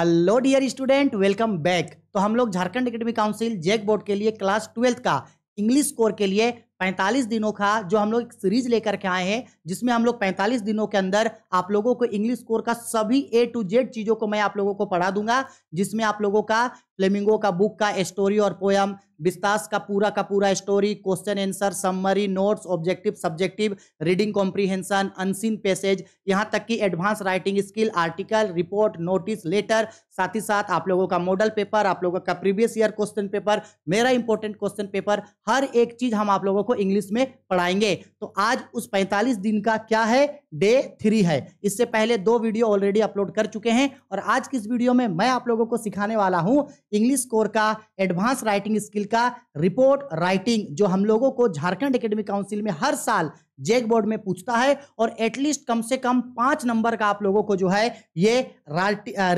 hello dear student welcome back तो हम लोग Jharkhand academy council JAC board के लिए क्लास ट्वेल्थ का इंग्लिश कोर के लिए 45 दिनों का जो हम लोग एक सीरीज लेकर के आए हैं जिसमें हम लोग 45 दिनों के अंदर आप लोगों को इंग्लिश कोर का सभी ए टू जेड चीज़ों को मैं आप लोगों को पढ़ा दूंगा जिसमें आप लोगों का फ्लेमिंगो का बुक का स्टोरी और पोयम विस्तास का पूरा का पूरा story question answer summary notes objective subjective reading comprehension unseen passage यहाँ तक कि advance writing skill article report notice letter साथ ही साथ आप लोगों का मॉडल पेपर आप लोगों का प्रीवियस ईयर क्वेश्चन पेपर मेरा इंपॉर्टेंट क्वेश्चन पेपर हर एक चीज हम आप लोगों को इंग्लिश में पढ़ाएंगे तो आज उस 45 दिन का क्या है डे थ्री है इससे पहले दो वीडियो ऑलरेडी अपलोड कर चुके हैं और आज किस वीडियो में मैं आप लोगों को सिखाने वाला हूं इंग्लिश कोर का एडवांस राइटिंग स्किल का रिपोर्ट राइटिंग जो हम लोगों को झारखंड एकेडमिक काउंसिल में हर साल जेक बोर्ड में पूछता है और एटलीस्ट कम से कम पांच नंबर का आप लोगों को जो है ये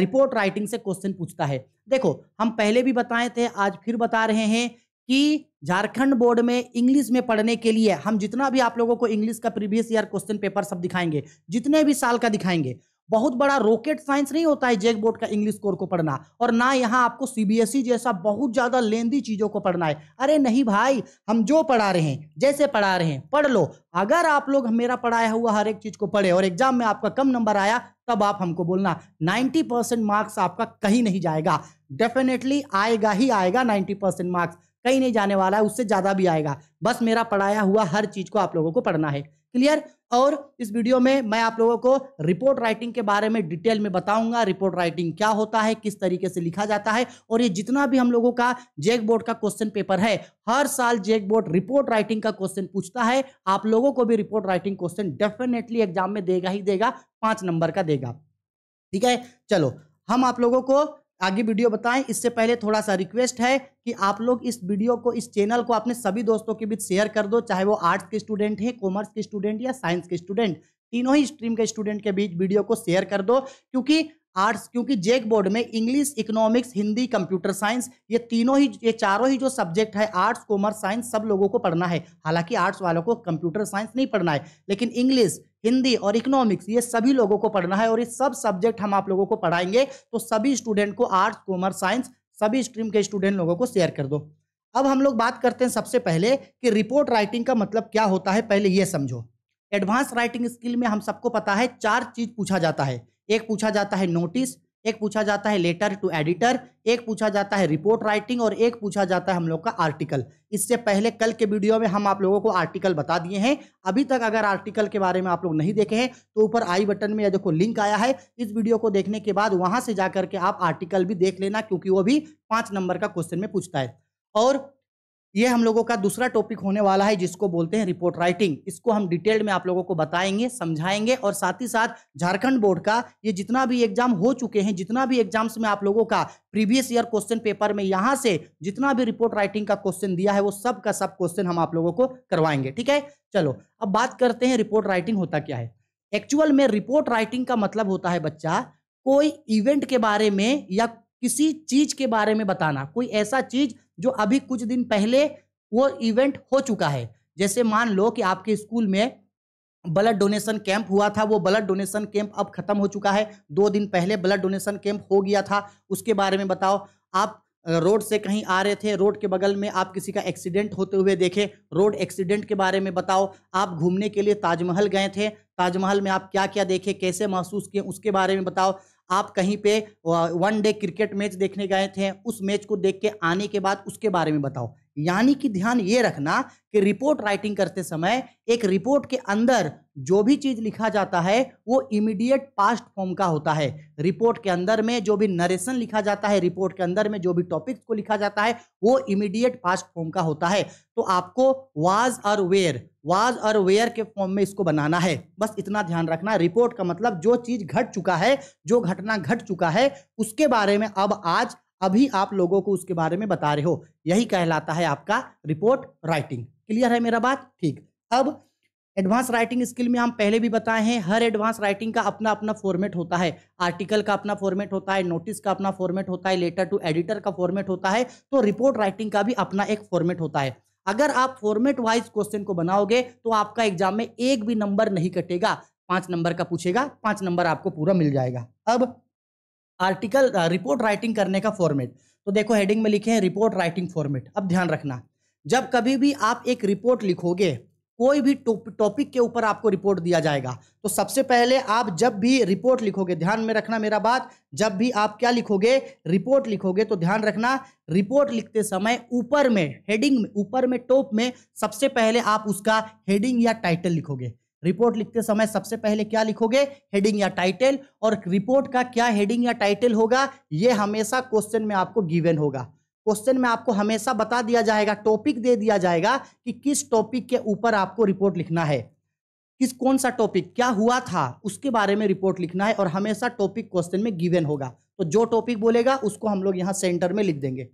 रिपोर्ट राइटिंग से क्वेश्चन पूछता है देखो हम पहले भी बताए थे आज फिर बता रहे हैं कि झारखंड बोर्ड में इंग्लिश में पढ़ने के लिए हम जितना भी आप लोगों को इंग्लिश का प्रीवियस ईयर क्वेश्चन पेपर सब दिखाएंगे जितने भी साल का दिखाएंगे बहुत बड़ा रॉकेट साइंस नहीं होता है जैक बोर्ड का इंग्लिश कोर को पढ़ना और ना यहाँ आपको सीबीएसई e जैसा बहुत ज़्यादा लेंदी चीज़ों को पढ़ना है अरे नहीं भाई हम जो पढ़ा रहे हैं जैसे पढ़ा रहे हैं पढ़ लो अगर आप लोग मेरा पढ़ाया हुआ हर एक चीज़ को पढ़े और एग्जाम में आपका कम नंबर आया तब आप हमको बोलना 90 परसेंट मार्क्स आपका कहीं नहीं जाएगा डेफिनेटली आएगा ही आएगा 90 परसेंट मार्क्स कहीं नहीं जाने वाला है उससे ज़्यादा भी आएगा बस मेरा पढ़ाया हुआ हर चीज़ को आप लोगों को पढ़ना है क्लियर और इस वीडियो में मैं आप लोगों को रिपोर्ट राइटिंग के बारे में डिटेल में बताऊंगा रिपोर्ट राइटिंग क्या होता है किस तरीके से लिखा जाता है और ये जितना भी हम लोगों का जेक बोर्ड का क्वेश्चन पेपर है हर साल जेक बोर्ड रिपोर्ट राइटिंग का क्वेश्चन पूछता है आप लोगों को भी report writing question definitely exam में देगा ही देगा पांच नंबर का देगा ठीक है चलो हम आप लोगों को आगे वीडियो बताएं इससे पहले थोड़ा सा रिक्वेस्ट है कि आप लोग इस वीडियो को इस चैनल को अपने सभी दोस्तों के बीच शेयर कर दो चाहे वो आर्ट्स के स्टूडेंट हैं कॉमर्स के स्टूडेंट या साइंस के स्टूडेंट तीनों ही स्ट्रीम के स्टूडेंट के बीच वीडियो को शेयर कर दो क्योंकि आर्ट्स क्योंकि जेक बोर्ड में English economics Hindi computer science ये तीनों ही ये चारों ही जो सब्जेक्ट है आर्ट्स कॉमर्स साइंस सब लोगों को पढ़ना है हालांकि आर्ट्स वालों को कंप्यूटर साइंस नहीं पढ़ना है लेकिन इंग्लिश हिंदी और इकोनॉमिक्स ये सभी लोगों को पढ़ना है और ये सब सब्जेक्ट हम आप लोगों को पढ़ाएंगे तो सभी स्टूडेंट को आर्ट्स कॉमर्स साइंस सभी स्ट्रीम के स्टूडेंट लोगों को शेयर कर दो अब हम लोग बात करते हैं सबसे पहले कि रिपोर्ट राइटिंग का मतलब क्या होता है पहले ये समझो एडवांस राइटिंग स्किल में हम सबको पता है चार चीज पूछा जाता है एक पूछा जाता है नोटिस एक पूछा जाता है लेटर टू एडिटर एक पूछा जाता है रिपोर्ट राइटिंग और एक पूछा जाता है हम लोग का आर्टिकल इससे पहले कल के वीडियो में हम आप लोगों को आर्टिकल बता दिए हैं अभी तक अगर आर्टिकल के बारे में आप लोग नहीं देखे हैं तो ऊपर आई बटन में यह देखो लिंक आया है इस वीडियो को देखने के बाद वहां से जाकर के आप आर्टिकल भी देख लेना क्योंकि वो भी पाँच नंबर का क्वेश्चन में पूछता है और ये हम लोगों का दूसरा टॉपिक होने वाला है जिसको बोलते हैं रिपोर्ट राइटिंग इसको हम डिटेल्ड में आप लोगों को बताएंगे समझाएंगे और साथ ही साथ झारखंड बोर्ड का ये जितना भी एग्जाम हो चुके हैं जितना भी एग्जाम्स में आप लोगों का प्रीवियस ईयर क्वेश्चन पेपर में यहाँ से जितना भी रिपोर्ट राइटिंग का क्वेश्चन दिया है वो सब का सब क्वेश्चन हम आप लोगों को करवाएंगे ठीक है चलो अब बात करते हैं रिपोर्ट राइटिंग होता क्या है एक्चुअल में रिपोर्ट राइटिंग का मतलब होता है बच्चा कोई इवेंट के बारे में या किसी चीज के बारे में बताना कोई ऐसा चीज जो अभी कुछ दिन पहले वो इवेंट हो चुका है जैसे मान लो कि आपके स्कूल में ब्लड डोनेशन कैंप हुआ था वो ब्लड डोनेशन कैंप अब खत्म हो चुका है दो दिन पहले ब्लड डोनेशन कैंप हो गया था उसके बारे में बताओ आप रोड से कहीं आ रहे थे रोड के बगल में आप किसी का एक्सीडेंट होते हुए देखे रोड एक्सीडेंट के बारे में बताओ आप घूमने के लिए ताजमहल गए थे ताजमहल में आप क्या क्या देखे कैसे महसूस किए उसके बारे में बताओ आप कहीं पे वन डे क्रिकेट मैच देखने गए थे उस मैच को देख के आने के बाद उसके बारे में बताओ यानी कि ध्यान ये रखना कि रिपोर्ट राइटिंग करते समय एक रिपोर्ट के अंदर जो भी चीज लिखा जाता है वो इमीडिएट पास्ट फॉर्म का होता है रिपोर्ट के अंदर में जो भी नरेशन लिखा जाता है रिपोर्ट के अंदर में जो भी टॉपिक्स को लिखा जाता है वो इमीडिएट पास्ट फॉर्म का होता है तो आपको वाज और वेयर वाज और वेयर के फॉर्म में इसको बनाना है बस इतना ध्यान रखना रिपोर्ट का मतलब जो चीज घट चुका है जो घटना घट चुका है उसके बारे में अब आज अभी आप लोगों को उसके बारे में बता रहे हो यही कहलाता है आपका रिपोर्ट राइटिंग क्लियर है मेरा बात ठीक अब एडवांस राइटिंग स्किल में हम पहले भी बताए हैं हर एडवांस राइटिंग का अपना अपना फॉर्मेट होता है आर्टिकल का अपना फॉर्मेट होता है नोटिस का अपना फॉर्मेट होता है लेटर टू एडिटर का फॉर्मेट होता है तो रिपोर्ट राइटिंग का भी अपना एक फॉर्मेट होता है अगर आप फॉर्मेट वाइज क्वेश्चन को बनाओगे तो आपका एग्जाम में एक भी नंबर नहीं कटेगा पांच नंबर का पूछेगा पांच नंबर आपको पूरा मिल जाएगा अब आर्टिकल रिपोर्ट राइटिंग करने का फॉर्मेट तो देखो हेडिंग में लिखे हैं रिपोर्ट राइटिंग फॉर्मेट अब ध्यान रखना जब कभी भी आप एक रिपोर्ट लिखोगे कोई भी टॉपिक के ऊपर आपको रिपोर्ट दिया जाएगा तो सबसे पहले आप जब भी रिपोर्ट लिखोगे ध्यान में रखना मेरा बात जब भी आप क्या लिखोगे रिपोर्ट लिखोगे तो ध्यान रखना रिपोर्ट लिखते समय ऊपर में हेडिंग में ऊपर में टॉप में सबसे पहले आप उसका हेडिंग या टाइटल लिखोगे रिपोर्ट लिखते समय सबसे पहले क्या लिखोगे हेडिंग या टाइटल और रिपोर्ट का क्या हेडिंग या टाइटल होगा ये हमेशा क्वेश्चन में आपको गिवन होगा क्वेश्चन में आपको हमेशा बता दिया जाएगा टॉपिक दे दिया जाएगा कि किस टॉपिक के ऊपर आपको रिपोर्ट लिखना है किस कौन सा टॉपिक क्या हुआ था उसके बारे में रिपोर्ट लिखना है और हमेशा टॉपिक क्वेश्चन में गिवन होगा तो जो टॉपिक बोलेगा उसको हम लोग यहाँ सेंटर में लिख देंगे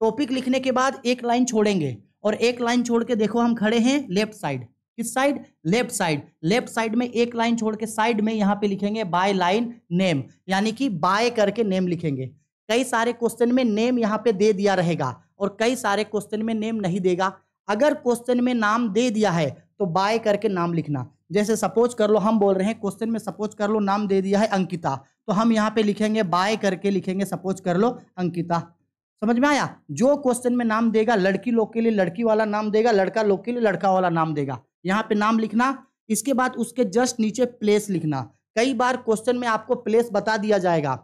टॉपिक लिखने के बाद एक लाइन छोड़ेंगे और एक लाइन छोड़ के देखो हम खड़े हैं लेफ्ट साइड किस side left side left side में एक लाइन छोड़ के साइड में यहाँ पे लिखेंगे बाय लाइन नेम यानी कि बाय करके नेम लिखेंगे कई सारे क्वेश्चन में नेम यहाँ पे दे दिया रहेगा और कई सारे क्वेश्चन में नेम नहीं देगा अगर क्वेश्चन में नाम दे दिया है तो बाय करके नाम लिखना जैसे सपोज कर लो हम बोल रहे हैं क्वेश्चन में सपोज कर लो नाम दे दिया है अंकिता तो हम यहाँ पे लिखेंगे बाय करके लिखेंगे सपोज कर लो अंकिता समझ में आया जो क्वेश्चन में नाम देगा लड़की लोग के लिए लड़की वाला नाम देगा लड़का लोग के लिए लड़का वाला नाम देगा यहाँ पे नाम लिखना इसके बाद उसके जस्ट नीचे प्लेस लिखना कई बार क्वेश्चन में आपको प्लेस बता दिया जाएगा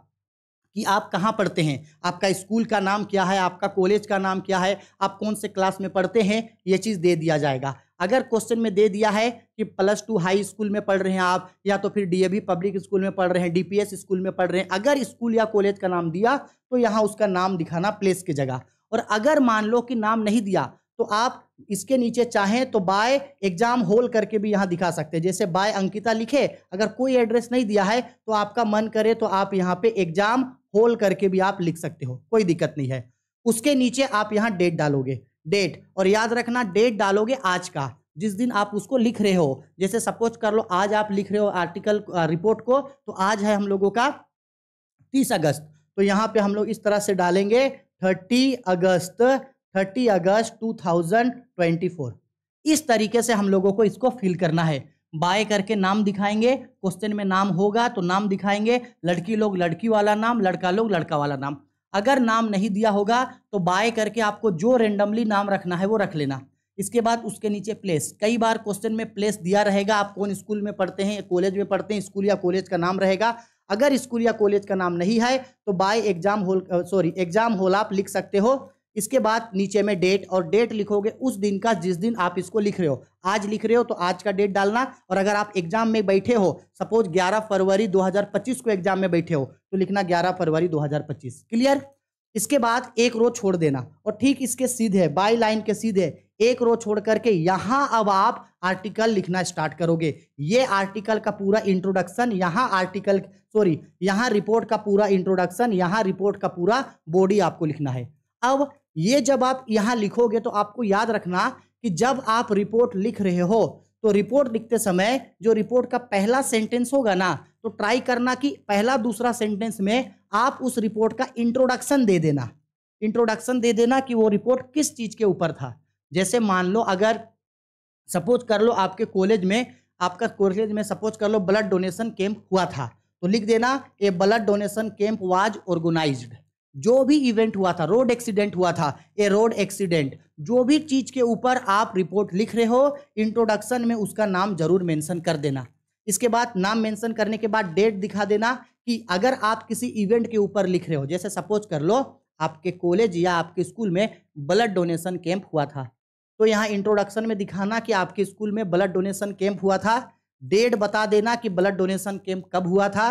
कि आप कहाँ पढ़ते हैं आपका स्कूल का नाम क्या है आपका कॉलेज का नाम क्या है आप कौन से क्लास में पढ़ते हैं ये चीज़ दे दिया जाएगा अगर क्वेश्चन में दे दिया है कि प्लस टू हाई स्कूल में पढ़ रहे हैं आप या तो फिर डीएवी पब्लिक स्कूल में पढ़ रहे हैं डीपीएस स्कूल में पढ़ रहे हैं अगर स्कूल या कॉलेज का नाम दिया तो यहाँ उसका नाम दिखाना प्लेस की जगह और अगर मान लो कि नाम नहीं दिया तो आप इसके नीचे चाहें तो बाय एग्जाम होल करके भी यहां दिखा सकते हैं जैसे बाय अंकिता लिखे अगर कोई एड्रेस नहीं दिया है तो आपका मन करे तो आप यहाँ पे एग्जाम होल करके भी आप लिख सकते हो कोई दिक्कत नहीं है उसके नीचे आप यहाँ डेट डालोगे डेट और याद रखना डेट डालोगे आज का जिस दिन आप उसको लिख रहे हो जैसे सपोज कर लो आज आप लिख रहे हो आर्टिकल रिपोर्ट को तो आज है हम लोगों का तीस अगस्त तो यहाँ पे हम लोग इस तरह से डालेंगे thirty August thirty August two thousand twenty four इस तरीके से हम लोगों को इसको फिल करना है बाय करके नाम दिखाएंगे क्वेश्चन में नाम होगा तो नाम दिखाएंगे लड़की लोग लड़की वाला नाम लड़का लोग लड़का वाला नाम अगर नाम नहीं दिया होगा तो बाय करके आपको जो रेंडमली नाम रखना है वो रख लेना इसके बाद उसके नीचे प्लेस कई बार क्वेश्चन में प्लेस दिया रहेगा आप कौन स्कूल में पढ़ते हैं कॉलेज में पढ़ते हैं स्कूल या कॉलेज का नाम रहेगा अगर स्कूल या कॉलेज का नाम नहीं है तो by exam hall sorry exam hall आप लिख सकते हो इसके बाद नीचे में डेट और डेट लिखोगे उस दिन का जिस दिन आप इसको लिख रहे हो आज लिख रहे हो तो आज का डेट डालना और अगर आप एग्जाम में बैठे हो सपोज 11 फरवरी 2025 को एग्जाम में बैठे हो तो लिखना 11 फरवरी 2025 क्लियर इसके बाद एक रो छोड़ देना और ठीक इसके सीधे बाई लाइन के सीधे एक रो छोड़ करके यहाँ अब आप आर्टिकल लिखना स्टार्ट करोगे ये आर्टिकल का पूरा इंट्रोडक्शन यहाँ आर्टिकल सॉरी यहाँ रिपोर्ट का पूरा इंट्रोडक्शन यहाँ रिपोर्ट का पूरा बॉडी आपको लिखना है अब ये जब आप यहाँ लिखोगे तो आपको याद रखना कि जब आप रिपोर्ट लिख रहे हो तो रिपोर्ट लिखते समय जो रिपोर्ट का पहला सेंटेंस होगा ना तो ट्राई करना कि पहला दूसरा सेंटेंस में आप उस रिपोर्ट का इंट्रोडक्शन दे देना इंट्रोडक्शन दे देना कि वो रिपोर्ट किस चीज़ के ऊपर था जैसे मान लो अगर सपोज कर लो आपके कॉलेज में आपका कॉलेज में सपोज कर लो ब्लड डोनेशन कैंप हुआ था तो लिख देना a blood donation camp was organised जो भी इवेंट हुआ था रोड एक्सीडेंट हुआ था ए रोड एक्सीडेंट जो भी चीज के ऊपर आप रिपोर्ट लिख रहे हो इंट्रोडक्शन में उसका नाम जरूर मेंशन कर देना इसके बाद नाम मेंशन करने के बाद डेट दिखा देना कि अगर आप किसी इवेंट के ऊपर लिख रहे हो जैसे सपोज कर लो आपके कॉलेज या आपके स्कूल में ब्लड डोनेशन कैंप हुआ था तो यहाँ इंट्रोडक्शन में दिखाना कि आपके स्कूल में ब्लड डोनेशन कैंप हुआ था डेट बता देना कि ब्लड डोनेशन कैंप कब हुआ था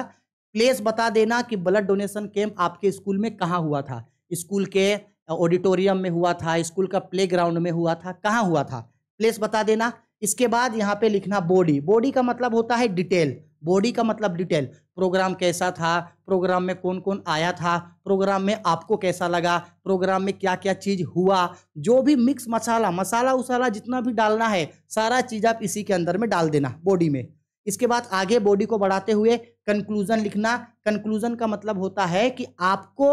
प्लेस बता देना कि ब्लड डोनेशन कैंप आपके स्कूल में कहाँ हुआ था स्कूल के ऑडिटोरियम में हुआ था स्कूल का प्लेग्राउंड में हुआ था कहाँ हुआ था प्लेस बता देना इसके बाद यहाँ पे लिखना बॉडी बॉडी का मतलब होता है डिटेल बॉडी का मतलब डिटेल प्रोग्राम कैसा था प्रोग्राम में कौन कौन आया था प्रोग्राम में आपको कैसा लगा प्रोग्राम में क्या क्या चीज़ हुआ जो भी मिक्स मसाला मसाला उसाला जितना भी डालना है सारा चीज़ आप इसी के अंदर में डाल देना बॉडी में इसके बाद आगे बॉडी को बढ़ाते हुए कंक्लूजन लिखना कंक्लूजन का मतलब होता है कि आपको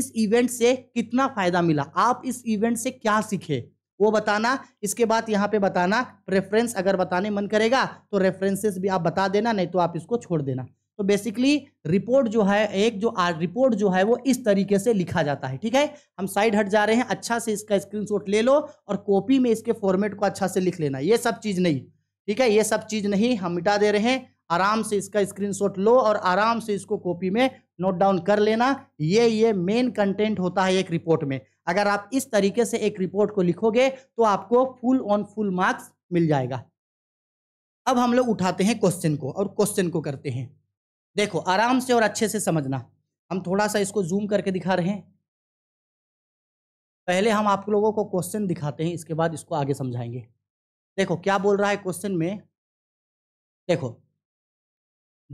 इस इवेंट से कितना फायदा मिला आप इस इवेंट से क्या सीखे वो बताना इसके बाद यहाँ पे बताना रेफरेंस अगर बताने मन करेगा तो रेफरेंसेस भी आप बता देना नहीं तो आप इसको छोड़ देना तो बेसिकली रिपोर्ट जो है एक जो आ, रिपोर्ट जो है वो इस तरीके से लिखा जाता है ठीक है हम साइड हट जा रहे हैं अच्छा से इसका स्क्रीनशॉट ले लो और कॉपी में इसके फॉर्मेट को अच्छा से लिख लेना ये सब चीज़ नहीं ठीक है ये सब चीज नहीं हम मिटा दे रहे हैं आराम से इसका स्क्रीनशॉट लो और आराम से इसको कॉपी में नोट डाउन कर लेना ये ये मेन कंटेंट होता है एक रिपोर्ट में अगर आप इस तरीके से एक रिपोर्ट को लिखोगे तो आपको फुल ऑन फुल मार्क्स मिल जाएगा अब हम लोग उठाते हैं क्वेश्चन को और क्वेश्चन को करते हैं देखो आराम से और अच्छे से समझना हम थोड़ा सा इसको जूम करके दिखा रहे हैं पहले हम आप लोगों को क्वेश्चन दिखाते हैं इसके बाद इसको आगे समझाएंगे देखो क्या बोल रहा है क्वेश्चन में देखो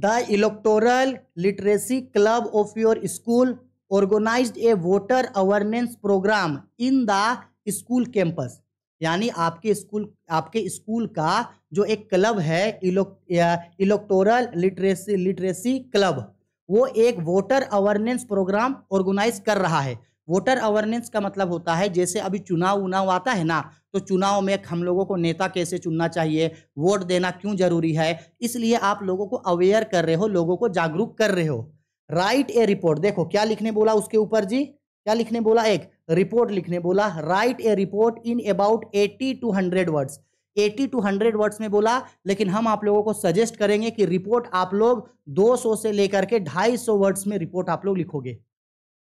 the electoral literacy club of your school organise a voter awareness programme in the school campus यानी आपके स्कूल आपके स्कूल का जो एक क्लब है इलेक्टोरल लिटरेसी लिटरेसी क्लब वो एक वोटर अवेयरनेस प्रोग्राम ऑर्गेनाइज कर रहा है वोटर अवेयरनेस का मतलब होता है जैसे अभी चुनाव उनाव आता है ना तो चुनाव में हम लोगों को नेता कैसे चुनना चाहिए वोट देना क्यों जरूरी है इसलिए आप लोगों को अवेयर कर रहे हो लोगों को जागरूक कर रहे हो राइट ए रिपोर्ट देखो क्या लिखने बोला उसके ऊपर जी क्या लिखने बोला एक रिपोर्ट लिखने बोला write a report in about eighty to hundred words eighty to hundred words में बोला लेकिन हम आप लोगों को सजेस्ट करेंगे कि रिपोर्ट आप लोग सौ से लेकर के सौ वर्ड्स में रिपोर्ट आप लोग लिखोगे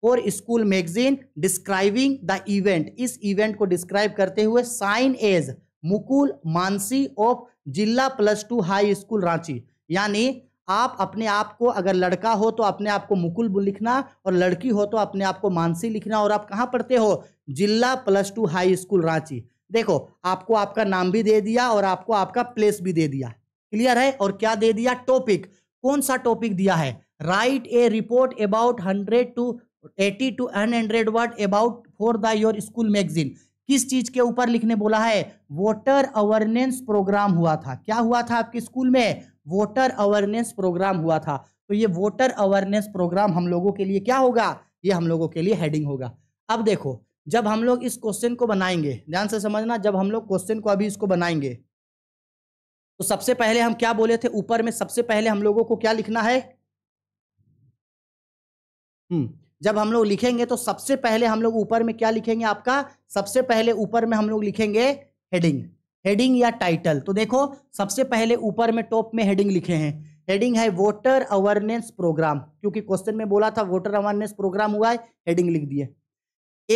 और school magazine describing the event इस इवेंट को डिस्क्राइब करते हुए sign as Mukul Mansi of Zila plus two high school Ranchi यानी आप अपने आप को अगर लड़का हो तो अपने आप को मुकुल लिखना और लड़की हो तो अपने आप को मानसी लिखना और आप कहाँ पढ़ते हो Zila plus two high school Ranchi देखो आपको आपका नाम भी दे दिया और आपको आपका प्लेस भी दे दिया क्लियर है और क्या दे दिया टॉपिक कौन सा टॉपिक दिया है write a report about hundred to eighty to an hundred word about for the your school magazine किस चीज के ऊपर लिखने बोला है वोटर अवेयरनेस प्रोग्राम हुआ था क्या हुआ था आपके स्कूल में वोटर अवेयरनेस प्रोग्राम हुआ था तो ये वोटर अवेयरनेस प्रोग्राम हम लोगों के लिए क्या होगा ये हम लोगों के लिए हेडिंग होगा अब देखो जब हम लोग इस क्वेश्चन को बनाएंगे ध्यान से समझना जब हम लोग क्वेश्चन को अभी इसको बनाएंगे तो सबसे पहले हम क्या बोले थे ऊपर में सबसे पहले हम लोगों को क्या लिखना है हम्म जब हम लोग लिखेंगे तो सबसे पहले हम लोग ऊपर में क्या लिखेंगे आपका सबसे पहले ऊपर में हम लोग लिखेंगे हेडिंग हेडिंग या टाइटल तो देखो सबसे पहले ऊपर में टॉप में हेडिंग लिखे हैं हेडिंग है वोटर अवेयरनेस प्रोग्राम क्योंकि क्वेश्चन में बोला था वोटर अवेयरनेस प्रोग्राम हुआ है हेडिंग लिख दिए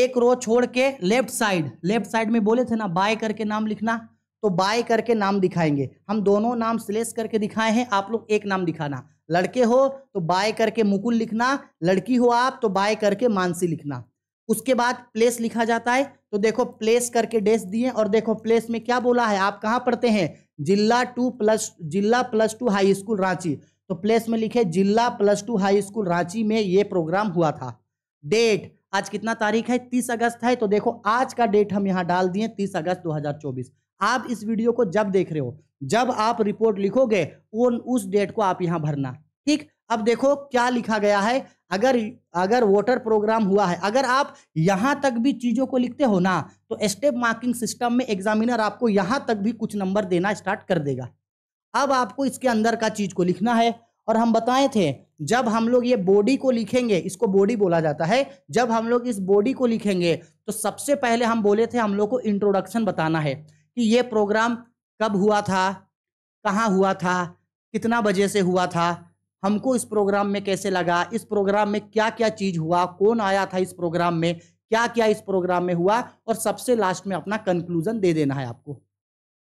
एक रो छोड़ के लेफ्ट साइड लेफ्ट साइड में बोले थे ना बाय करके नाम लिखना तो बाय करके नाम दिखाएंगे हम दोनों नाम सिलेक्ट करके दिखाए हैं आप लोग एक नाम दिखाना लड़के हो तो बाय करके मुकुल लिखना लड़की हो आप तो बाय करके मानसी लिखना उसके बाद प्लेस लिखा जाता है तो देखो प्लेस करके डेस दिए और देखो प्लेस में क्या बोला है आप कहाँ पढ़ते हैं Zila two plus Zila plus two high school Ranchi तो प्लेस में लिखे Zila plus two high school Ranchi में ये प्रोग्राम हुआ था डेट आज कितना तारीख है तीस अगस्त है तो देखो आज का डेट हम यहाँ डाल दिए तीस अगस्त 2024 आप इस वीडियो को जब देख रहे हो जब आप रिपोर्ट लिखोगे उन उस डेट को आप यहाँ भरना ठीक अब देखो क्या लिखा गया है अगर अगर वोटर प्रोग्राम हुआ है अगर आप यहाँ तक भी चीज़ों को लिखते हो ना तो स्टेप मार्किंग सिस्टम में एग्जामिनर आपको यहाँ तक भी कुछ नंबर देना स्टार्ट कर देगा अब आपको इसके अंदर का चीज़ को लिखना है और हम बताए थे जब हम लोग ये बॉडी को लिखेंगे इसको बॉडी बोला जाता है जब हम लोग इस बॉडी को लिखेंगे तो सबसे पहले हम बोले थे हम लोग को इंट्रोडक्शन बताना है कि ये प्रोग्राम कब हुआ था कहाँ हुआ था कितना बजे से हुआ था हमको इस प्रोग्राम में कैसे लगा इस प्रोग्राम में क्या क्या चीज़ हुआ कौन आया था इस प्रोग्राम में क्या क्या इस प्रोग्राम में हुआ और सबसे लास्ट में अपना कंक्लूजन दे देना है आपको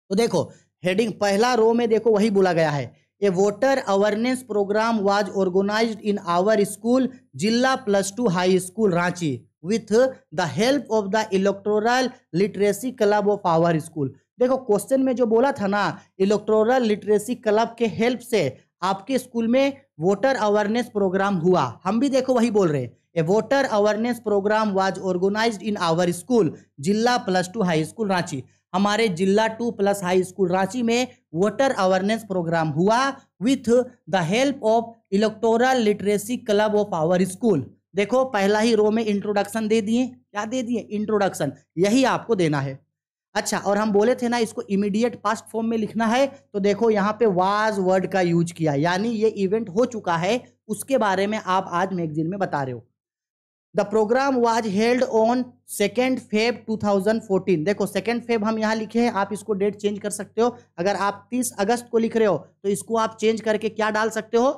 तो देखो हेडिंग पहला रो में देखो वही बोला गया है a voter awareness programme was organised in our school Zila plus two high school Ranchi with the help of the electoral literacy club of our school देखो क्वेश्चन में जो बोला था ना इलेक्ट्रोरल लिटरेसी क्लब के हेल्प से आपके स्कूल में वोटर अवेयरनेस प्रोग्राम हुआ हम भी देखो वही बोल रहे हैं a voter awareness programme was organised in our school Zila plus two high school Ranchi हमारे Zila two plus high school Ranchi में वोटर अवेयरनेस प्रोग्राम हुआ with the help of electoral literacy club of our school देखो पहला ही रो में इंट्रोडक्शन दे दिए क्या दे दिए introduction यही आपको देना है अच्छा और हम बोले थे ना इसको इमीडिएट पास्ट फॉर्म में लिखना है तो देखो यहाँ पे वाज वर्ड का यूज किया यानी ये इवेंट हो चुका है उसके बारे में आप आज मैगजीन में बता रहे हो the programme was held on second Feb 2014 देखो सेकेंड फेब हम यहाँ लिखे हैं आप इसको डेट चेंज कर सकते हो अगर आप 30 अगस्त को लिख रहे हो तो इसको आप चेंज करके क्या डाल सकते हो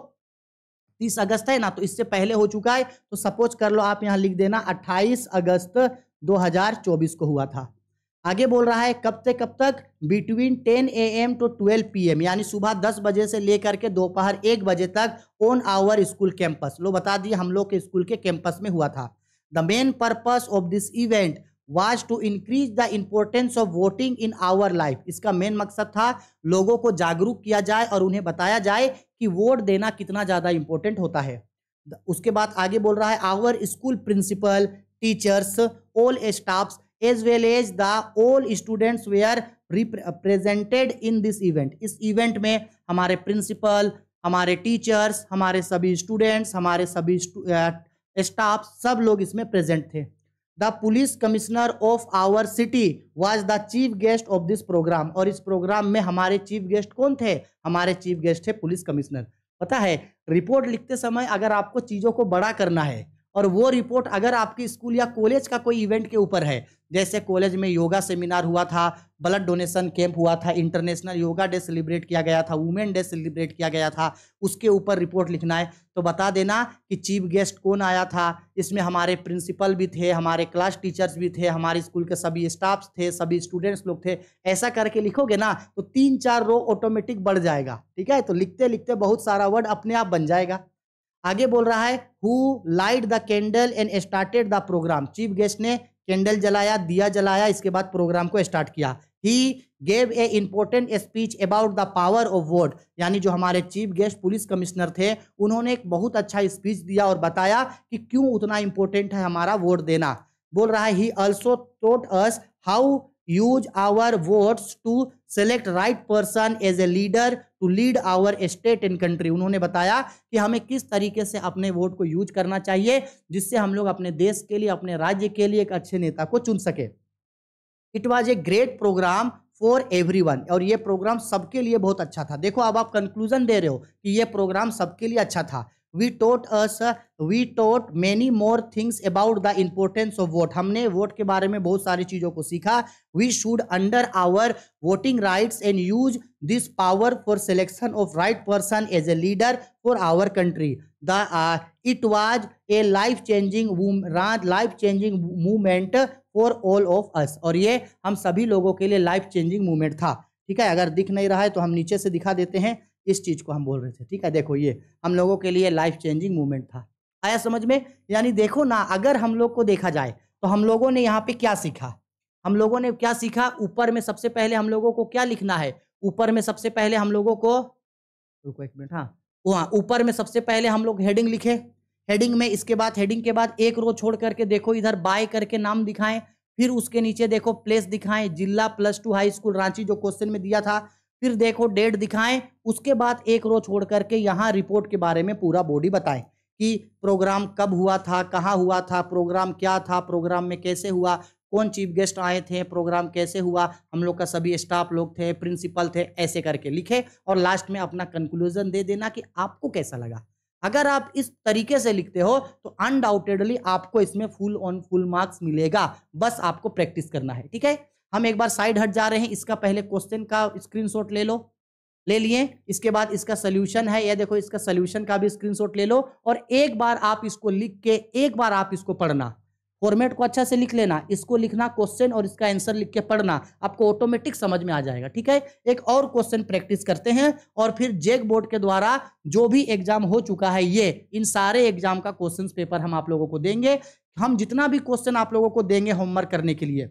तीस अगस्त है ना तो इससे पहले हो चुका है तो सपोज कर लो आप यहाँ लिख देना अट्ठाईस अगस्त दो हजार चौबीस को हुआ था आगे बोल रहा है कब से कब तक between 10 A M to twelve P M यानी सुबह 10 बजे से लेकर के दोपहर एक बजे तक ऑन आवर स्कूल कैंपस लो बता दिए हम लोग के स्कूल के कैंपस में हुआ था the main purpose of this event was to increase the importance of voting in our life इसका मेन मकसद था लोगों को जागरूक किया जाए और उन्हें बताया जाए कि वोट देना कितना ज़्यादा इम्पोर्टेंट होता है उसके बाद आगे बोल रहा है our school principal teachers all staffs as well as the all students we are represented in this event इस इवेंट में हमारे प्रिंसिपल हमारे टीचर्स हमारे सभी स्टूडेंट्स हमारे सभी स्टाफ सब लोग इसमें प्रेजेंट थे the police commissioner of our city was the chief guest of this program और इस प्रोग्राम में हमारे चीफ गेस्ट कौन थे हमारे चीफ गेस्ट थे पुलिस कमिश्नर पता है रिपोर्ट लिखते समय अगर आपको चीज़ों को बड़ा करना है और वो रिपोर्ट अगर आपकी स्कूल या कॉलेज का कोई इवेंट के ऊपर है जैसे कॉलेज में योगा सेमिनार हुआ था ब्लड डोनेशन कैंप हुआ था इंटरनेशनल योगा डे सेलिब्रेट किया गया था वुमेन डे सेलिब्रेट किया गया था उसके ऊपर रिपोर्ट लिखना है तो बता देना कि चीफ गेस्ट कौन आया था इसमें हमारे प्रिंसिपल भी थे हमारे क्लास टीचर्स भी थे हमारे स्कूल के सभी स्टाफ्स थे सभी स्टूडेंट्स लोग थे ऐसा करके लिखोगे ना तो तीन चार रो ऑटोमेटिक बढ़ जाएगा ठीक है तो लिखते लिखते बहुत सारा वर्ड अपने आप बन जाएगा आगे बोल रहा है who light the candle and started the program chief guest ने कैंडल जलाया दिया जलाया इसके बाद प्रोग्राम को स्टार्ट किया he gave a important speech about the power of vote यानी जो हमारे चीफ गेस्ट पुलिस कमिश्नर थे उन्होंने एक बहुत अच्छा स्पीच दिया और बताया कि क्यों उतना इम्पोर्टेंट है हमारा वोट देना बोल रहा है he also taught us how use our votes to select right person as a leader to lead our state and country उन्होंने बताया कि हमें किस तरीके से अपने वोट को यूज करना चाहिए जिससे हम लोग अपने देश के लिए अपने राज्य के लिए एक अच्छे नेता को चुन सके it was a great program for every और ये प्रोग्राम सबके लिए बहुत अच्छा था देखो अब आप कंक्लूजन दे रहे हो कि ये प्रोग्राम सबके लिए अच्छा था we taught us we taught many more things about the importance of vote हमने वोट के बारे में बहुत सारी चीज़ों को सीखा we should under our voting rights and use this power for selection of right person as a leader for our country the it was a life changing life changing movement for all of us और ये हम सभी लोगों के लिए life changing movement था ठीक है अगर दिख नहीं रहा है तो हम नीचे से दिखा देते हैं इस चीज़ को हम बोल रहे थे ठीक है देखो ये हम लोगों के लिए लाइफ चेंजिंग मूवमेंट था आया समझ में यानी देखो ना अगर हम लोग को देखा जाए तो हम लोगों ने यहाँ पे क्या सीखा हम लोगों ने क्या सीखा ऊपर में सबसे पहले हम लोगों को क्या लिखना है ऊपर में सबसे पहले हम लोगों को रुको एक मिनट हाँ वहाँ ऊपर में सबसे पहले हम लोग हेडिंग लिखे हेडिंग में इसके बाद हेडिंग के बाद एक रो छोड़ करके देखो इधर बाय करके नाम दिखाएं फिर उसके नीचे देखो प्लेस दिखाएं जिला plus two high school Ranchi जो क्वेश्चन में दिया था फिर देखो डेट दिखाएं उसके बाद एक रो छोड़ करके यहाँ रिपोर्ट के बारे में पूरा बॉडी बताएं कि प्रोग्राम कब हुआ था कहाँ हुआ था प्रोग्राम क्या था प्रोग्राम में कैसे हुआ कौन चीफ गेस्ट आए थे प्रोग्राम कैसे हुआ हम लोग का सभी स्टाफ लोग थे प्रिंसिपल थे ऐसे करके लिखे और लास्ट में अपना कंक्लूजन दे देना कि आपको कैसा लगा अगर आप इस तरीके से लिखते हो तो अनडाउटेडली आपको इसमें फुल ऑन फुल मार्क्स मिलेगा बस आपको प्रैक्टिस करना है ठीक है हम एक बार साइड हट जा रहे हैं इसका पहले क्वेश्चन का स्क्रीनशॉट ले लो ले लिए इसके बाद इसका सोल्यूशन है या देखो इसका सोल्यूशन का भी स्क्रीन ले लो और एक बार आप इसको लिख के एक बार आप इसको पढ़ना फॉर्मेट को अच्छा से लिख लेना इसको लिखना क्वेश्चन और इसका आंसर लिख के पढ़ना आपको ऑटोमेटिक समझ में आ जाएगा ठीक है एक और क्वेश्चन प्रैक्टिस करते हैं और फिर जेक बोर्ड के द्वारा जो भी एग्जाम हो चुका है ये इन सारे एग्जाम का क्वेश्चन पेपर हम आप लोगों को देंगे हम जितना भी क्वेश्चन आप लोगों को देंगे होमवर्क करने के लिए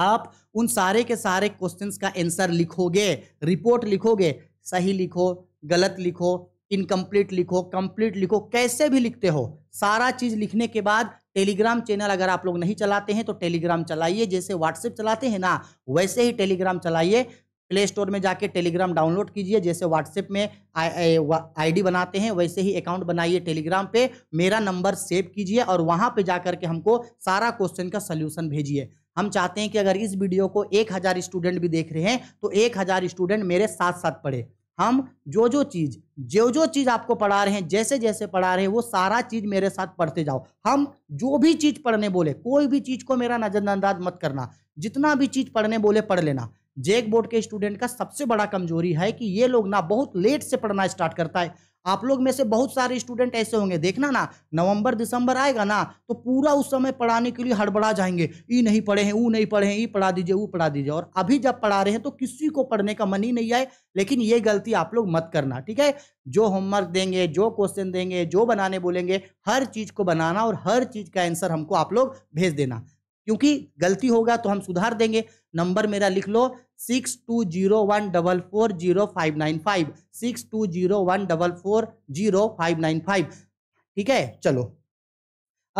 आप उन सारे के सारे क्वेश्चंस का आंसर लिखोगे रिपोर्ट लिखोगे सही लिखो गलत लिखो इनकम्प्लीट लिखो कंप्लीट लिखो कैसे भी लिखते हो सारा चीज़ लिखने के बाद टेलीग्राम चैनल अगर आप लोग नहीं चलाते हैं तो टेलीग्राम चलाइए जैसे व्हाट्सएप चलाते हैं ना वैसे ही टेलीग्राम चलाइए प्ले स्टोर में जाके टेलीग्राम डाउनलोड कीजिए जैसे व्हाट्सएप में आईडी बनाते हैं वैसे ही अकाउंट बनाइए टेलीग्राम पे मेरा नंबर सेव कीजिए और वहाँ पे जा करके हमको सारा क्वेश्चन का सोल्यूशन भेजिए हम चाहते हैं कि अगर इस वीडियो को एक हज़ार स्टूडेंट भी देख रहे हैं तो एक हज़ार स्टूडेंट मेरे साथ साथ पढ़े हम जो जो चीज़ जो जो चीज़ आपको पढ़ा रहे हैं जैसे जैसे पढ़ा रहे हैं वो सारा चीज़ मेरे साथ पढ़ते जाओ हम जो भी चीज़ पढ़ने बोले कोई भी चीज़ को मेरा नज़रअंदाज मत करना जितना भी चीज़ पढ़ने बोले पढ़ लेना जेक बोर्ड के स्टूडेंट का सबसे बड़ा कमजोरी है कि ये लोग ना बहुत लेट से पढ़ना स्टार्ट करता है आप लोग में से बहुत सारे स्टूडेंट ऐसे होंगे देखना ना नवंबर दिसंबर आएगा ना तो पूरा उस समय पढ़ाने के लिए हड़बड़ा जाएंगे ई नहीं पढ़े हैं ऊ नहीं पढ़े हैं ई पढ़ा दीजिए वो पढ़ा दीजिए और अभी जब पढ़ा रहे हैं तो किसी को पढ़ने का मन ही नहीं आए लेकिन ये गलती आप लोग मत करना ठीक है जो होमवर्क देंगे जो क्वेश्चन देंगे जो बनाने बोलेंगे हर चीज़ को बनाना और हर चीज़ का आंसर हमको आप लोग भेज देना क्योंकि गलती होगा तो हम सुधार देंगे नंबर मेरा लिख लो six two zero one double four zero five nine five six two zero one double four zero five nine five ठीक है चलो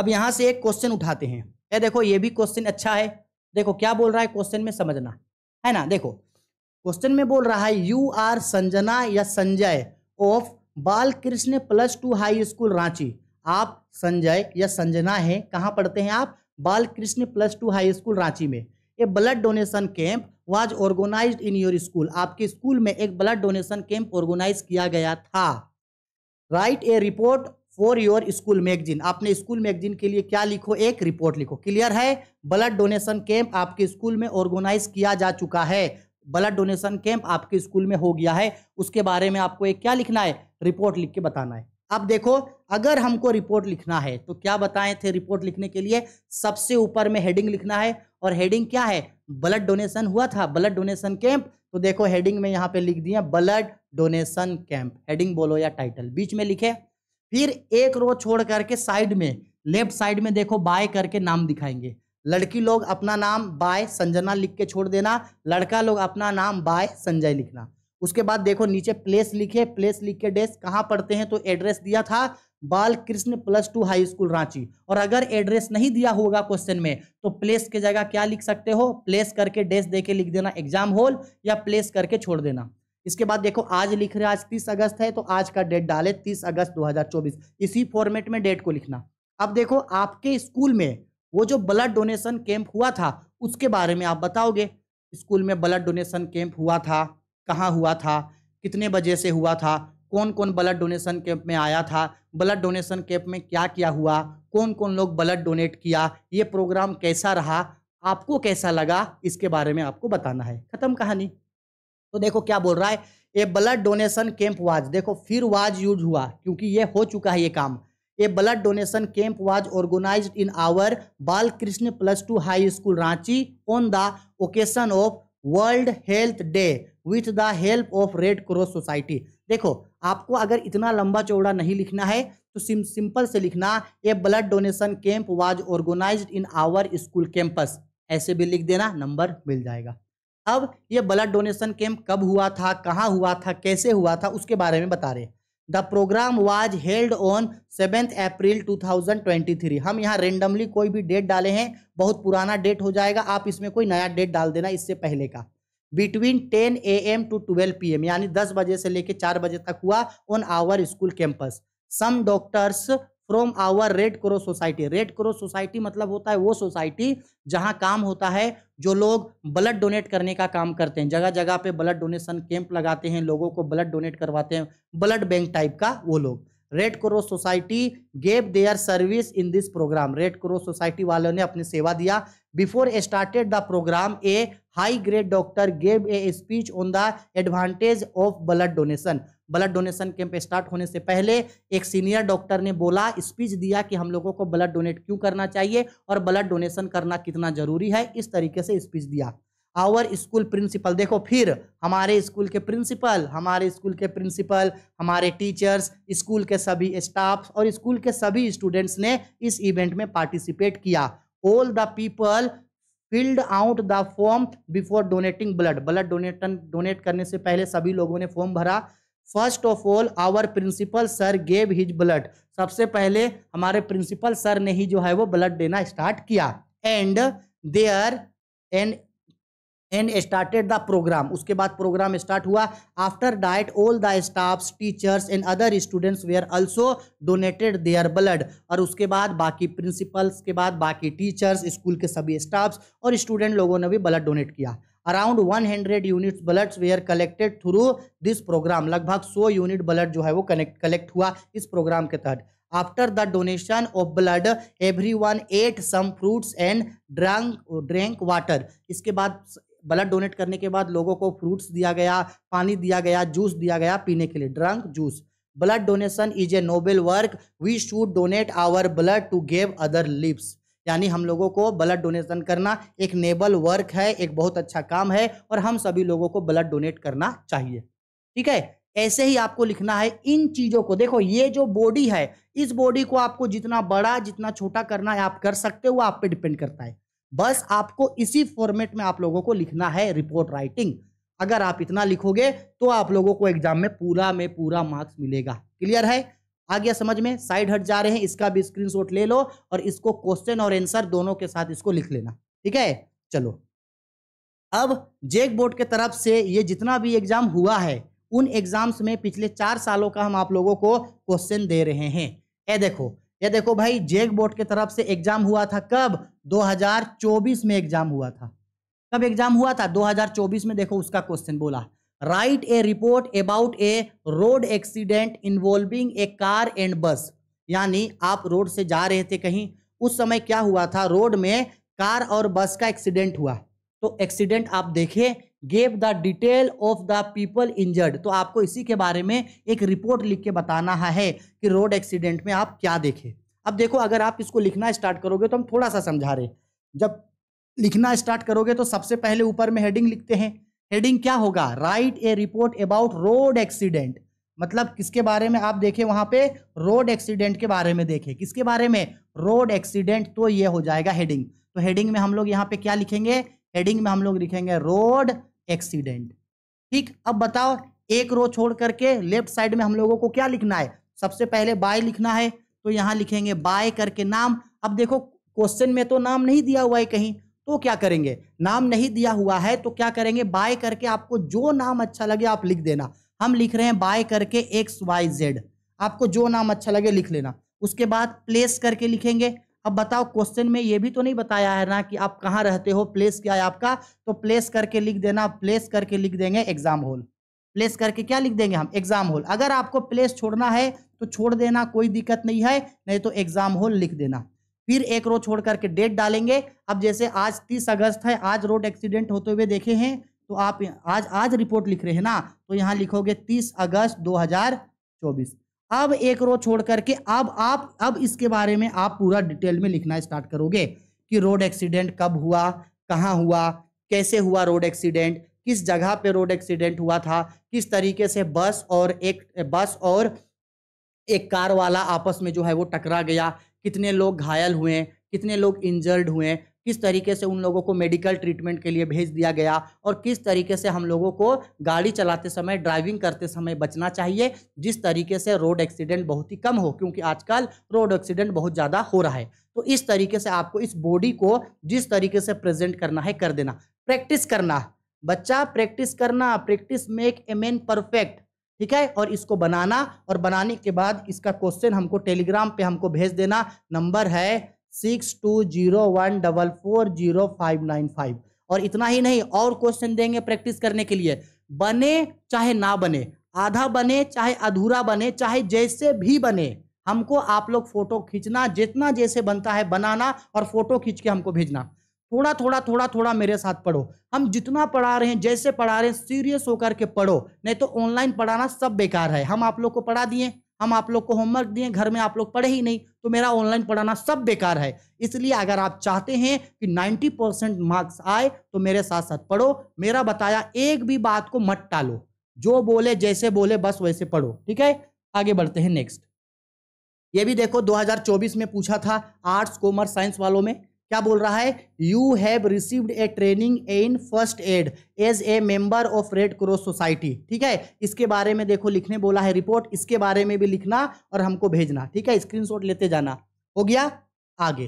अब यहां से एक क्वेश्चन उठाते हैं ये देखो ये भी क्वेश्चन अच्छा है देखो क्या बोल रहा है क्वेश्चन में समझना है ना देखो क्वेश्चन में बोल रहा है यू आर संजना या Sanjay of Bal Krishna plus two high school Ranchi आप संजय या संजना है कहाँ पढ़ते हैं आप Bal Krishna plus two high school Ranchi में a blood donation camp was organise in your school आपके स्कूल में एक ब्लड डोनेशन कैंप ऑर्गेनाइज किया गया था write a report for your school magazine आपने स्कूल मैगजीन के लिए क्या लिखो एक रिपोर्ट लिखो क्लियर है ब्लड डोनेशन कैंप आपके स्कूल में ऑर्गेनाइज किया जा चुका है ब्लड डोनेशन कैंप आपके स्कूल में हो गया है उसके बारे में आपको एक क्या लिखना है रिपोर्ट लिख के बताना है अब देखो अगर हमको रिपोर्ट लिखना है तो क्या बताए थे रिपोर्ट लिखने के लिए सबसे ऊपर में हेडिंग लिखना है और हेडिंग क्या है ब्लड डोनेशन हुआ था ब्लड डोनेशन कैंप तो देखो हेडिंग में यहाँ पे लिख दिया ब्लड डोनेशन कैंप हेडिंग बोलो या टाइटल बीच में लिखे फिर एक रो छोड़ करके साइड में लेफ्ट साइड में देखो बाय करके नाम दिखाएंगे लड़की लोग अपना नाम बाय संजना लिख के छोड़ देना लड़का लोग अपना नाम बाय संजय लिखना उसके बाद देखो नीचे प्लेस लिखे प्लेस लिख के डेस्क कहाँ पढ़ते हैं तो एड्रेस दिया था Bal Krishna plus two high school Ranchi और अगर एड्रेस नहीं दिया होगा क्वेश्चन में तो प्लेस के जगह क्या लिख सकते हो प्लेस करके डेस दे के लिख देना एग्जाम हॉल या प्लेस करके छोड़ देना इसके बाद देखो आज लिख रहे आज तीस अगस्त है तो आज का डेट डाले तीस अगस्त 2024 इसी फॉर्मेट में डेट को लिखना अब देखो आपके स्कूल में वो जो ब्लड डोनेशन कैंप हुआ था उसके बारे में आप बताओगे स्कूल में ब्लड डोनेशन कैंप हुआ था कहाँ हुआ था कितने बजे से हुआ था कौन कौन ब्लड डोनेशन कैंप में आया था ब्लड डोनेशन कैंप में क्या क्या हुआ कौन कौन लोग ब्लड डोनेट किया ये प्रोग्राम कैसा रहा आपको कैसा लगा इसके बारे में आपको बताना है खत्म कहानी तो देखो क्या बोल रहा है ये ब्लड डोनेशन कैंप वाज देखो फिर वाज यूज हुआ क्योंकि ये हो चुका है ये काम ये blood donation camp was organise in our Bal Krishna plus two high school Ranchi on the occasion of world health day with the help of red cross society देखो आपको अगर इतना लंबा चौड़ा नहीं लिखना है तो सिम सिंपल से लिखना ये blood donation camp was organise in our school campus ऐसे भी लिख देना नंबर मिल जाएगा अब ये ब्लड डोनेशन कैंप कब हुआ था कहाँ हुआ था कैसे हुआ था उसके बारे में बता रहे the programme was held on seventh April 2023 हम यहाँ रेंडमली कोई भी डेट डाले हैं बहुत पुराना डेट हो जाएगा आप इसमें कोई नया डेट डाल देना इससे पहले का between 10 A M to 12 P M यानी 10 बजे से लेकर 4 बजे तक हुआ on our school campus some doctors from our red cross society red cross society मतलब होता है वो सोसाइटी जहाँ काम होता है जो लोग ब्लड डोनेट करने का काम करते हैं जगह जगह पे ब्लड डोनेशन कैंप लगाते हैं लोगों को ब्लड डोनेट करवाते हैं ब्लड बैंक टाइप का वो लोग red cross society gave their service in this program red cross society वालों ने अपनी सेवा दिया before started the program a high grade doctor gave a speech on the advantage of blood donation blood donation camp start होने से पहले एक senior doctor ने बोला स्पीच दिया कि हम लोगों को ब्लड डोनेट क्यों करना चाहिए और ब्लड डोनेशन करना कितना जरूरी है इस तरीके से स्पीच दिया आवर स्कूल प्रिंसिपल देखो फिर हमारे स्कूल के प्रिंसिपल हमारे स्कूल के प्रिंसिपल हमारे टीचर्स स्कूल के सभी स्टाफ और स्कूल के सभी स्टूडेंट्स ने इस इवेंट में पार्टिसिपेट किया all the people filled out the form before donating blood blood donation donate करने से पहले सभी लोगों ने फॉर्म भरा first of all our principal sir gave his blood सबसे पहले हमारे प्रिंसिपल सर ने ही जो है वो ब्लड देना स्टार्ट किया and there and and started the program उसके बाद प्रोग्राम स्टार्ट हुआ after that all the staff teachers and other students were also donated their blood और उसके बाद बाकी प्रिंसिपल्स के बाद बाकी टीचर्स स्कूल के सभी स्टाफ्स और स्टूडेंट लोगों ने भी ब्लड डोनेट किया around 100 hundred unit blood were collected through this program लगभग 100 यूनिट ब्लड जो है वो कनेक्ट कलेक्ट हुआ इस प्रोग्राम के तहत after the donation of blood every one ate some fruits and drunk drink water इसके बाद ब्लड डोनेट करने के बाद लोगों को फ्रूट्स दिया गया पानी दिया गया जूस दिया गया पीने के लिए drunk juice blood donation is a noble work we should donate our blood to gave other lives यानी हम लोगों को ब्लड डोनेशन करना एक नेबल वर्क है एक बहुत अच्छा काम है और हम सभी लोगों को ब्लड डोनेट करना चाहिए ठीक है ऐसे ही आपको लिखना है इन चीज़ों को देखो ये जो बॉडी है इस बॉडी को आपको जितना बड़ा जितना छोटा करना है आप कर सकते हो आप पे डिपेंड करता है बस आपको इसी फॉर्मेट में आप लोगों को लिखना है रिपोर्ट राइटिंग अगर आप इतना लिखोगे तो आप लोगों को एग्जाम में पूरा में पूरा मार्क्स मिलेगा क्लियर है आ गया समझ में साइड हट जा रहे हैं इसका भी स्क्रीनशॉट ले लो और इसको क्वेश्चन और आंसर दोनों के साथ इसको लिख लेना ठीक है चलो अब जेक बोर्ड के तरफ से ये जितना भी एग्जाम हुआ है उन एग्जाम्स में पिछले चार सालों का हम आप लोगों को क्वेश्चन दे रहे हैं ये देखो ये देखो भाई जेक बोर्ड के तरफ से एग्जाम हुआ था कब 2024 में एग्जाम हुआ था कब एग्जाम हुआ था 2024 में देखो उसका क्वेश्चन बोला write a report about a road accident involving a car and bus यानी आप रोड से जा रहे थे कहीं उस समय क्या हुआ था रोड में कार और बस का एक्सीडेंट हुआ तो एक्सीडेंट आप देखे gave the detail of the people injured तो आपको इसी के बारे में एक रिपोर्ट लिख के बताना है कि रोड एक्सीडेंट में आप क्या देखे अब देखो अगर आप इसको लिखना स्टार्ट करोगे तो हम थोड़ा सा समझा रहे जब लिखना स्टार्ट करोगे तो सबसे पहले ऊपर में हेडिंग लिखते हैं हेडिंग क्या होगा write a report about road accident मतलब किसके बारे में आप देखें वहां पे रोड एक्सीडेंट के बारे में देखें किसके बारे में रोड एक्सीडेंट तो ये हो जाएगा हेडिंग तो हेडिंग में हम लोग यहाँ पे क्या लिखेंगे हेडिंग में हम लोग लिखेंगे रोड एक्सीडेंट ठीक अब बताओ एक रो छोड़ करके लेफ्ट साइड में हम लोगों को क्या लिखना है सबसे पहले बाय लिखना है तो यहाँ लिखेंगे बाय करके नाम अब देखो क्वेश्चन में तो नाम नहीं दिया हुआ है कहीं तो क्या करेंगे नाम नहीं दिया हुआ है तो क्या करेंगे बाय करके आपको जो नाम अच्छा लगे आप लिख देना हम लिख रहे हैं बाय करके एक्स वाई जेड आपको जो नाम अच्छा लगे लिख लेना उसके बाद प्लेस करके लिखेंगे अब बताओ क्वेश्चन में ये भी तो नहीं बताया है ना कि आप कहाँ रहते हो प्लेस क्या है आपका तो प्लेस करके लिख देना प्लेस करके लिख देंगे एग्जाम हॉल प्लेस करके क्या लिख देंगे हम एग्जाम हॉल अगर आपको प्लेस छोड़ना है तो छोड़ देना कोई दिक्कत नहीं है नहीं तो एग्जाम हॉल लिख देना फिर एक रो छोड़ करके डेट डालेंगे अब जैसे आज तीस अगस्त है आज रोड एक्सीडेंट होते हुए देखे हैं तो आप आज आज रिपोर्ट लिख रहे हैं ना तो यहाँ लिखोगे तीस अगस्त दो हजार चौबीस अब एक रो छोड़ करके अब आप अब इसके बारे में आप पूरा डिटेल में लिखना स्टार्ट करोगे कि रोड एक्सीडेंट कब हुआ कहाँ हुआ कैसे हुआ रोड एक्सीडेंट किस जगह पे रोड एक्सीडेंट हुआ था किस तरीके से बस और एक बस और एक कार वाला आपस में जो है वो टकरा गया कितने लोग घायल हुए कितने लोग इंजर्ड हुए किस तरीके से उन लोगों को मेडिकल ट्रीटमेंट के लिए भेज दिया गया और किस तरीके से हम लोगों को गाड़ी चलाते समय ड्राइविंग करते समय बचना चाहिए जिस तरीके से रोड एक्सीडेंट बहुत ही कम हो क्योंकि आजकल रोड एक्सीडेंट बहुत ज़्यादा हो रहा है तो इस तरीके से आपको इस बॉडी को जिस तरीके से प्रेजेंट करना है कर देना प्रैक्टिस करना बच्चा प्रैक्टिस करना practice make a man perfect ठीक है और इसको बनाना और बनाने के बाद इसका क्वेश्चन हमको टेलीग्राम पे हमको भेज देना नंबर है six two zero one double four zero five nine five और इतना ही नहीं और क्वेश्चन देंगे प्रैक्टिस करने के लिए बने चाहे ना बने आधा बने चाहे अधूरा बने चाहे जैसे भी बने हमको आप लोग फोटो खींचना जितना जैसे बनता है बनाना और फोटो खींच के हमको भेजना थोड़ा थोड़ा थोड़ा थोड़ा मेरे साथ पढ़ो हम जितना पढ़ा रहे हैं जैसे पढ़ा रहे हैं सीरियस होकर के पढ़ो नहीं तो ऑनलाइन पढ़ाना सब बेकार है हम आप लोग को पढ़ा दिए हम आप लोग को होमवर्क दिए घर में आप लोग पढ़े ही नहीं तो मेरा ऑनलाइन पढ़ाना सब बेकार है इसलिए अगर आप चाहते हैं कि 90 परसेंट मार्क्स आए तो मेरे साथ साथ पढ़ो मेरा बताया एक भी बात को मत टालो जो बोले जैसे बोले बस वैसे पढ़ो ठीक है आगे बढ़ते हैं नेक्स्ट ये भी देखो 2024 में पूछा था आर्ट्स कॉमर्स साइंस वालों में क्या बोल रहा है you have received a training in first aid as a member of red cross society ठीक है इसके बारे में देखो लिखने बोला है रिपोर्ट इसके बारे में भी लिखना और हमको भेजना ठीक है स्क्रीनशॉट लेते जाना हो गया आगे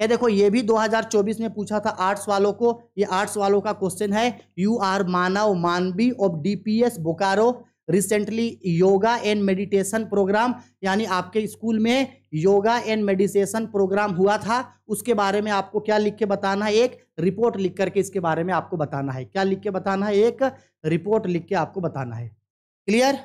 ये देखो ये भी 2024 में पूछा था आर्ट्स वालों को ये आर्ट्स वालों का क्वेश्चन है you are Manav Manavi of DPS Bokaro recently yoga and meditation program यानी आपके स्कूल में योगा एंड मेडिटेशन प्रोग्राम हुआ था उसके बारे में आपको क्या लिख के बताना है एक रिपोर्ट लिख करके इसके बारे में आपको बताना है क्या लिख के बताना है एक रिपोर्ट लिख के आपको बताना है क्लियर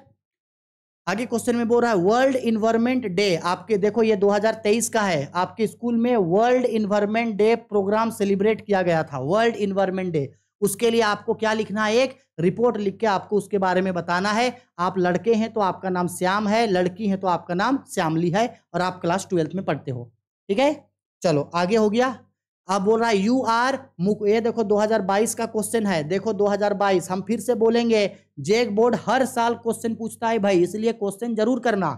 आगे क्वेश्चन में बोल रहा है वर्ल्ड इन्वायरमेंट डे आपके देखो ये 2023 का है आपके स्कूल में world environment day program celebrate किया गया था वर्ल्ड इन्वायरमेंट डे उसके लिए आपको क्या लिखना है एक रिपोर्ट लिख के आपको उसके बारे में बताना है आप लड़के हैं तो आपका नाम श्याम है लड़की है तो आपका नाम श्यामली है और आप क्लास ट्वेल्थ में पढ़ते हो ठीक है चलो आगे हो गया अब बोल रहा है यू आर मुक ये देखो 2022 का क्वेश्चन है देखो 2022 हम फिर से बोलेंगे जेक बोर्ड हर साल क्वेश्चन पूछता है भाई इसलिए क्वेश्चन जरूर करना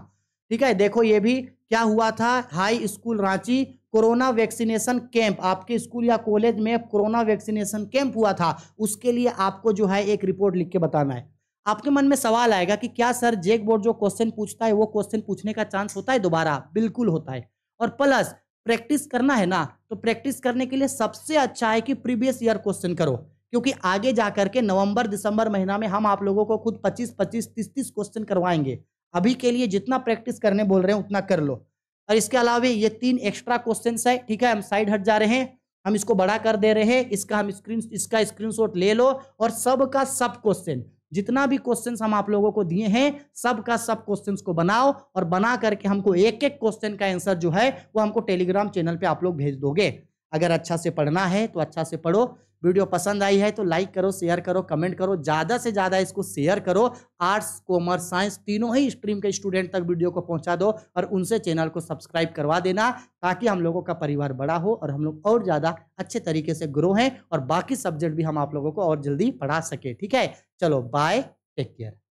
ठीक है देखो ये भी क्या हुआ था high school Ranchi corona vaccination camp आपके स्कूल या कॉलेज में कोरोना वैक्सीनेशन कैंप हुआ था उसके लिए आपको जो है एक रिपोर्ट लिख के बताना है आपके मन में सवाल आएगा कि क्या सर जेक बोर्ड जो क्वेश्चन पूछता है वो क्वेश्चन पूछने का चांस होता है दोबारा बिल्कुल होता है और प्लस प्रैक्टिस करना है ना तो प्रैक्टिस करने के लिए सबसे अच्छा है कि प्रीवियस ईयर क्वेश्चन करो क्योंकि आगे जा करके नवंबर दिसंबर महीना में हम आप लोगों को खुद 25 25 30 30 क्वेश्चन करवाएंगे अभी के लिए जितना प्रैक्टिस करने बोल रहे हैं उतना कर लो और इसके अलावा भी ये तीन एक्स्ट्रा क्वेश्चन है ठीक है हम साइड हट जा रहे हैं हम इसको बड़ा कर दे रहे हैं इसका हम स्क्रीन इसका स्क्रीनशॉट ले लो और सब का सब क्वेश्चन जितना भी क्वेश्चन हम आप लोगों को दिए हैं सब का सब क्वेश्चन को बनाओ और बना करके हमको एक एक क्वेश्चन का आंसर जो है वो हमको टेलीग्राम चैनल पे आप लोग भेज दोगे अगर अच्छा से पढ़ना है तो अच्छा से पढ़ो वीडियो पसंद आई है तो लाइक करो शेयर करो कमेंट करो ज़्यादा से ज़्यादा इसको शेयर करो आर्ट्स कॉमर्स साइंस तीनों ही स्ट्रीम के स्टूडेंट तक वीडियो को पहुंचा दो और उनसे चैनल को सब्सक्राइब करवा देना ताकि हम लोगों का परिवार बड़ा हो और हम लोग और ज़्यादा अच्छे तरीके से ग्रो हैं और बाकी सब्जेक्ट भी हम आप लोगों को और जल्दी पढ़ा सके ठीक है चलो बाय टेक केयर